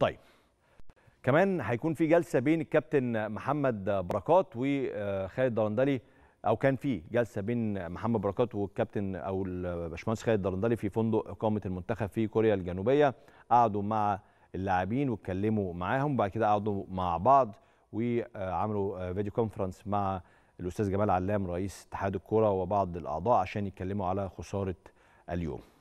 طيب كمان هيكون في جلسه بين الكابتن محمد بركات وخالد آه، درندلي او كان في جلسه بين محمد بركات والكابتن او الباشمهندس خالد درندلي في فندق اقامه المنتخب في كوريا الجنوبيه قعدوا مع اللاعبين واتكلموا معاهم بعد كده قعدوا مع بعض وعملوا آه، فيديو كونفرنس مع الاستاذ جمال علام رئيس اتحاد الكره وبعض الاعضاء عشان يتكلموا على خساره اليوم